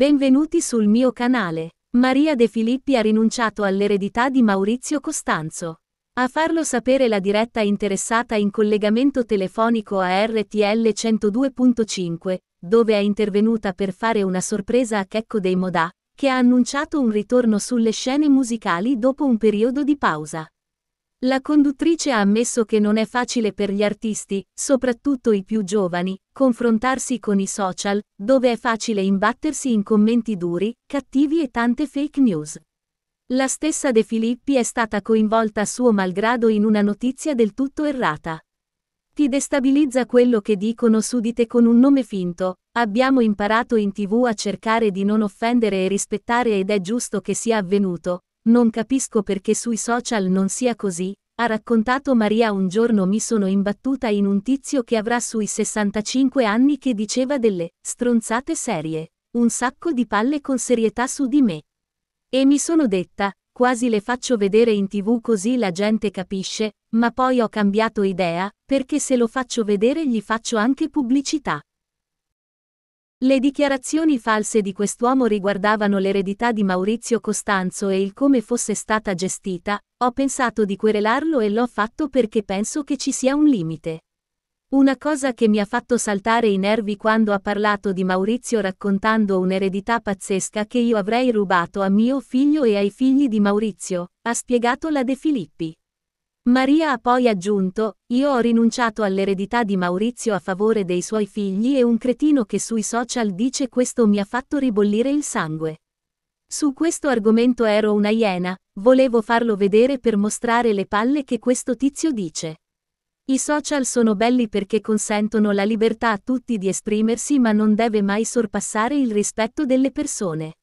Benvenuti sul mio canale. Maria De Filippi ha rinunciato all'eredità di Maurizio Costanzo. A farlo sapere la diretta interessata in collegamento telefonico a RTL 102.5, dove è intervenuta per fare una sorpresa a Checco dei Modà, che ha annunciato un ritorno sulle scene musicali dopo un periodo di pausa. La conduttrice ha ammesso che non è facile per gli artisti, soprattutto i più giovani, confrontarsi con i social, dove è facile imbattersi in commenti duri, cattivi e tante fake news. La stessa De Filippi è stata coinvolta suo malgrado in una notizia del tutto errata. Ti destabilizza quello che dicono su di te con un nome finto, abbiamo imparato in tv a cercare di non offendere e rispettare ed è giusto che sia avvenuto, non capisco perché sui social non sia così, ha raccontato Maria un giorno mi sono imbattuta in un tizio che avrà sui 65 anni che diceva delle stronzate serie, un sacco di palle con serietà su di me. E mi sono detta, quasi le faccio vedere in tv così la gente capisce, ma poi ho cambiato idea, perché se lo faccio vedere gli faccio anche pubblicità. Le dichiarazioni false di quest'uomo riguardavano l'eredità di Maurizio Costanzo e il come fosse stata gestita, ho pensato di querelarlo e l'ho fatto perché penso che ci sia un limite. Una cosa che mi ha fatto saltare i nervi quando ha parlato di Maurizio raccontando un'eredità pazzesca che io avrei rubato a mio figlio e ai figli di Maurizio, ha spiegato la De Filippi. Maria ha poi aggiunto, io ho rinunciato all'eredità di Maurizio a favore dei suoi figli e un cretino che sui social dice questo mi ha fatto ribollire il sangue. Su questo argomento ero una iena, volevo farlo vedere per mostrare le palle che questo tizio dice. I social sono belli perché consentono la libertà a tutti di esprimersi ma non deve mai sorpassare il rispetto delle persone.